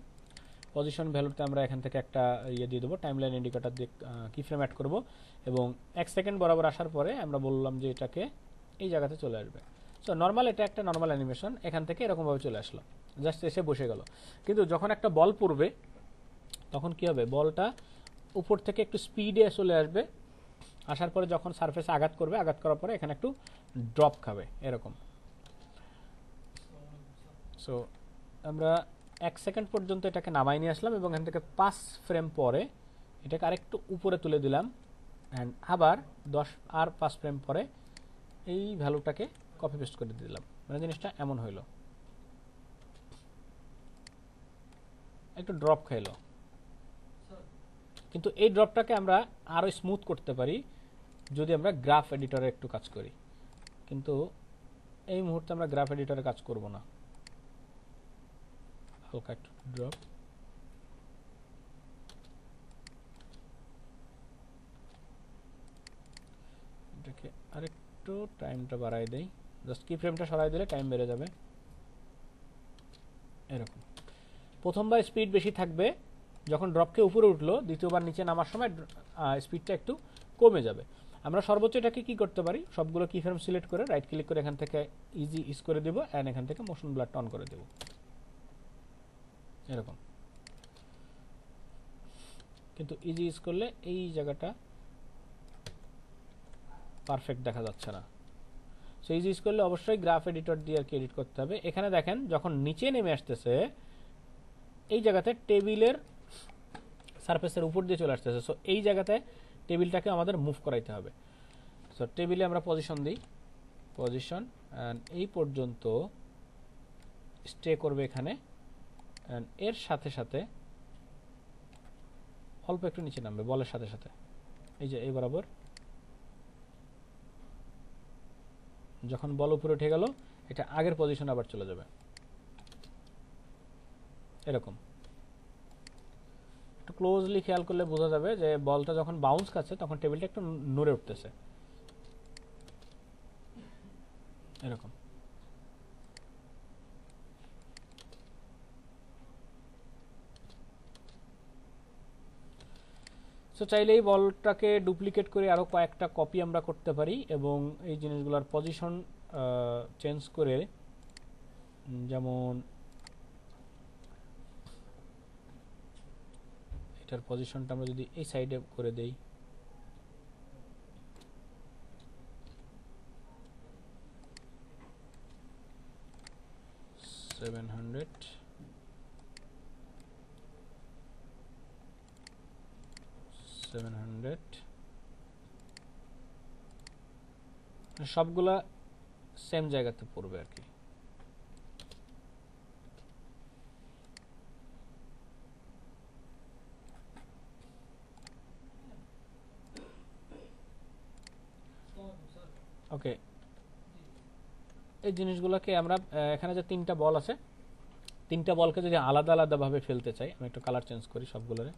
পজিশন ভ্যালুতে আমরা এখান থেকে একটা ইয়ে দিয়ে দেবো টাইমলাইন ইন্ডিকেটার দিয়ে কি ফ্রেম অ্যাড করবো এবং এক সেকেন্ড বরাবর আসার পরে আমরা বললাম যে এটাকে এই জায়গাতে চলে আসবে সো নর্মাল এটা একটা নর্মাল অ্যানিমেশন এখান থেকে এরকমভাবে চলে আসলো জাস্ট এসে বসে গেল কিন্তু যখন একটা বল পড়বে তখন কি হবে বলটা উপর থেকে একটু স্পিডে চলে আসবে আসার পরে যখন সারফেসে আঘাত করবে আঘাত করার পরে এখানে একটু ড্রপ খাবে এরকম সো আমরা এক সেকেন্ড পর্যন্ত এটাকে নামাই নিয়ে আসলাম এবং এখান থেকে পাঁচ ফ্রেম পরে এটাকে আরেকটু উপরে তুলে দিলাম অ্যান্ড আবার দশ আর পাঁচ ফ্রেম পরে এই ভ্যালুটাকে কপি পেস্ট করে দিলাম মানে জিনিসটা এমন হইল একটু ড্রপ খাইল কিন্তু এই ড্রপটাকে আমরা আরও স্মুথ করতে পারি যদি আমরা গ্রাফ এডিটরে একটু কাজ করি কিন্তু এই মুহূর্তে আমরা গ্রাফ এডিটরে কাজ করব না হালকা একটু ড্রপ আর আরেক একটু টাইমটা বাড়াই দেই জাস্ট কি ফ্রেমটা সরাই দিলে টাইম বেড়ে যাবে এরকম প্রথমবার স্পিড বেশি থাকবে যখন ড্রপকে উপরে উঠলো দ্বিতীয়বার নিচে নামার সময় স্পিডটা একটু কমে যাবে আমরা সর্বোচ্চ এটাকে কী করতে পারি সবগুলো কি ফ্রেম সিলেক্ট করে রাইট ক্লিক করে এখান থেকে ইজি ইস করে দেবো অ্যান্ড এখান থেকে মোশন ব্লাডটা অন করে দেব এরকম কিন্তু ইজি ইস করলে এই জায়গাটা পারফেক্ট দেখা যাচ্ছে না সো ইজ ইউজ করলে অবশ্যই গ্রাফ এডিটর দিয়ে আর কি এডিট করতে হবে এখানে দেখেন যখন নিচে নেমে আসতেছে এই জায়গাতে টেবিলের সারফেসের উপর দিয়ে চলে আসতেছে সো এই জায়গাতে টেবিলটাকে আমাদের মুভ করাইতে হবে সো টেবিলে আমরা পজিশন দিই পজিশন অ্যান্ড এই পর্যন্ত স্টে করবে এখানে অ্যান্ড এর সাথে সাথে অল্প একটু নিচে নামবে বলের সাথে সাথে এই যে এই বরাবর যখন বল উপরে উঠে গেল এটা আগের পজিশন আবার চলে যাবে এরকম একটু ক্লোজলি খেয়াল করলে বোঝা যাবে যে বলটা যখন বাউন্স খাচ্ছে তখন টেবিলটা একটু নড়ে উঠতেছে এরকম সো চাইলে এই বলটাকে ডুপ্লিকেট করে আরও কয়েকটা কপি আমরা করতে পারি এবং এই জিনিসগুলোর পজিশন চেঞ্জ করে যেমন এটার পজিশনটা আমরা যদি এই সাইডে করে দেই সেভেন হান্ড্রেড সেভেন মানে সবগুলা সেম জায়গাতে পড়বে আর কি ওকে এই জিনিসগুলোকে আমরা এখানে যে তিনটা বল আছে তিনটা বলকে যদি আলাদা আলাদাভাবে ফেলতে চাই আমি একটু কালার চেঞ্জ করি সবগুলোরে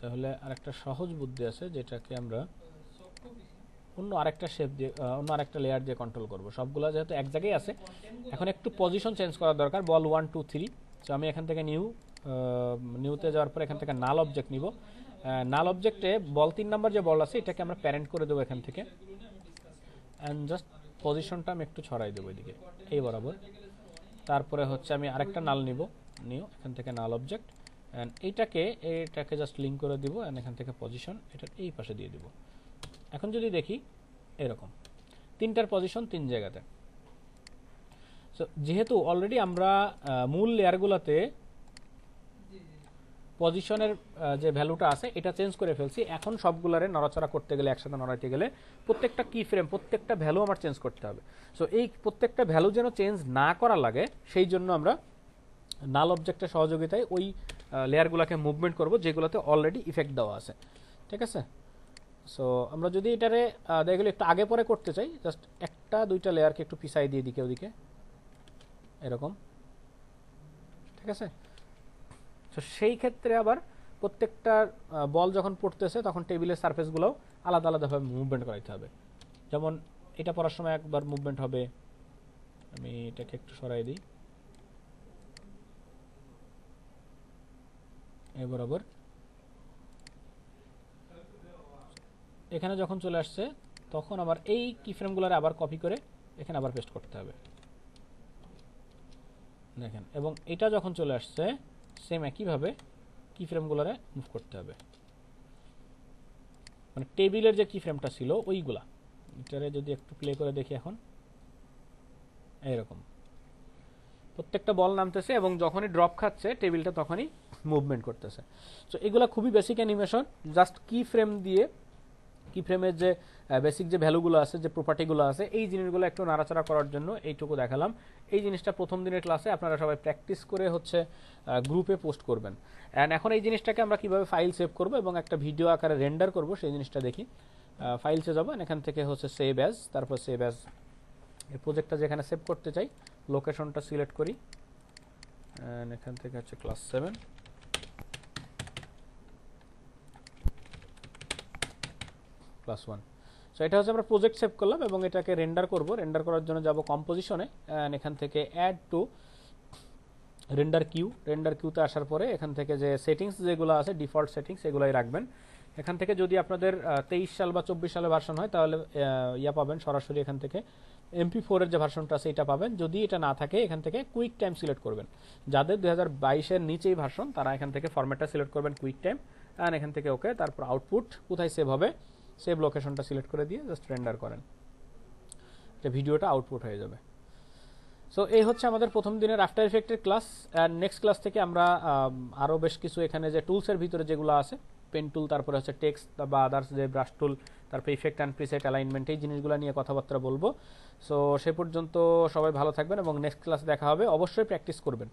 তাহলে আরেকটা সহজ বুদ্ধি আছে যেটাকে আমরা অন্য আরেকটা শেপ দিয়ে অন্য আরেকটা লেয়ার দিয়ে কন্ট্রোল করব সবগুলো যেহেতু এক জায়গায় আছে এখন একটু পজিশন চেঞ্জ করা দরকার বল ওয়ান টু থ্রি তো আমি এখান থেকে নিউ নিউতে যাওয়ার পর এখান থেকে নাল অবজেক্ট নিব নাল অবজেক্টে বল তিন নাম্বার যে বল আছে এটাকে আমরা প্যারেন্ট করে দেবো এখান থেকে অ্যান্ড জাস্ট পজিশনটা আমি একটু ছড়াই দেবো এদিকে এই বরাবর তারপরে হচ্ছে আমি আরেকটা নাল নিব নিউ এখান থেকে নাল অবজেক্ট অ্যান্ড এইটাকে এটাকে জাস্ট লিঙ্ক করে দিব অ্যান্ড এখান থেকে পজিশন এটা এই পাশে দিয়ে দিব এখন যদি দেখি এরকম তিনটার পজিশন তিন জায়গাতে সো যেহেতু অলরেডি আমরা মূল লেয়ারগুলোতে পজিশনের যে ভ্যালুটা আছে এটা চেঞ্জ করে ফেলছি এখন সবগুলারে নড়াচড়া করতে গেলে একসাথে নড়াইতে গেলে প্রত্যেকটা কি ফ্রেম প্রত্যেকটা ভ্যালু আমার চেঞ্জ করতে হবে সো এই প্রত্যেকটা ভ্যালু যেন চেঞ্জ না করা লাগে সেই জন্য আমরা নাল অবজেক্টের সহযোগিতায় ওই লেয়ারগুলোকে মুভমেন্ট করব যেগুলোতে অলরেডি ইফেক্ট দেওয়া আছে ঠিক আছে সো আমরা যদি এটারে দেখা একটু আগে পরে করতে চাই জাস্ট একটা দুইটা লেয়ারকে একটু পিসাই দিয়ে দিকে ওদিকে এরকম ঠিক আছে তো সেই ক্ষেত্রে আবার প্রত্যেকটা বল যখন পড়তেছে তখন টেবিলের সার্ফেসগুলোও আলাদা আলাদাভাবে মুভমেন্ট করাইতে হবে যেমন এটা পড়ার সময় একবার মুভমেন্ট হবে আমি এটাকে একটু সরাই দিই বরাবর এখানে যখন চলে আসছে তখন আবার এই ফ্রেমগুলো আবার কপি করে এখানে আবার পেস্ট করতে হবে দেখেন এবং এটা যখন চলে আসছে সেম একইভাবে কি ফ্রেমগুলোরে মুভ করতে হবে মানে টেবিলের যে কি ফ্রেমটা ছিল ওইগুলা এটারে যদি একটু প্লে করে দেখি এখন এরকম প্রত্যেকটা বল নামতেছে এবং যখনই ড্রপ খাচ্ছে টেবিলটা তখনই মুভমেন্ট করতেছে সো এগুলো খুবই basic animation just key frame দিয়ে কি ফ্রেমের যে বেসিক যে ভ্যালুগুলো আছে যে প্রপার্টিগুলো আছে এই জিনিসগুলো একটু নাড়াচাড়া করার জন্য এইটুকু দেখালাম এই জিনিসটা প্রথম দিনের ক্লাসে আপনারা সবাই প্র্যাকটিস করে হচ্ছে গ্রুপে পোস্ট করবেন অ্যান্ড এখন এই জিনিসটাকে আমরা কিভাবে ফাইল সেভ করব এবং একটা ভিডিও আকারে রেন্ডার করব সেই জিনিসটা দেখি ফাইলসে যাবো এখান থেকে হচ্ছে সেভ অ্যাজ তারপর সেভ অ্যাজ এই প্রজেক্টটা যেখানে সেভ করতে চাই লোকেশনটা সিলেক্ট করি এখান থেকে হচ্ছে class seven class one so এটা হচ্ছে আমরা প্রজেক্ট সেভ করলাম এবং এটাকে রেন্ডার করব রেন্ডার করার জন্য যাব কম্পোজিশনে এখান থেকে add to render queue render কিউতে আসার পরে এখান থেকে যে সেটিংস যেগুলো আছে ডিফল্ট সেটিংস এগুলোই রাখবেন এখান থেকে যদি আপনাদের তেইশ সাল বা চব্বিশ সালে ভার্সন হয় তাহলে ইয়া পাবেন সরাসরি এখান থেকে এমপি ফোরের যে ভার্সনটা সেইটা পাবেন যদি এটা না থাকে এখান থেকে কুইক টাইম সিলেক্ট করবেন যাদের দু হাজার বাইশের নিচেই ভার্সন তারা এখান থেকে ফরম্যাটটা সিলেক্ট করবেন কুইক টাইম অ্যান্ড এখান থেকে ওকে তারপর আউটপুট কোথায় সেভ হবে সেভ লোকেশনটা সিলেক্ট করে দিয়ে জাস্ট রেন্ডার করেন এটা ভিডিওটা আউটপুট হয়ে যাবে সো এই হচ্ছে আমাদের প্রথম দিনের আফটার এফেক্টের ক্লাস অ্যান্ড নেক্সট ক্লাস থেকে আমরা আরও বেশ কিছু এখানে যে টুলসের ভিতরে যেগুলো আছে পেন টুল তারপরে হচ্ছে টেক্সট বা আদার্স যে ব্রাশ টুল তারপরে ইফেক্ট অ্যান্ড প্রিসেট অ্যালাইনমেন্ট এই জিনিসগুলো নিয়ে কথাবার্তা বলবো সো সে পর্যন্ত সবাই ভালো থাকবেন এবং নেক্সট ক্লাস দেখা হবে অবশ্যই প্র্যাকটিস করবেন